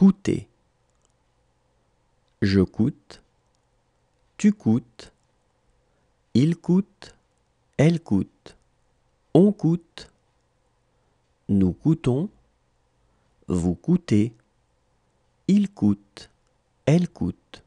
Coûter. Je coûte. Tu coûtes. Il coûte. Elle coûte. On coûte. Nous coûtons. Vous coûtez. Il coûte. Elle coûte.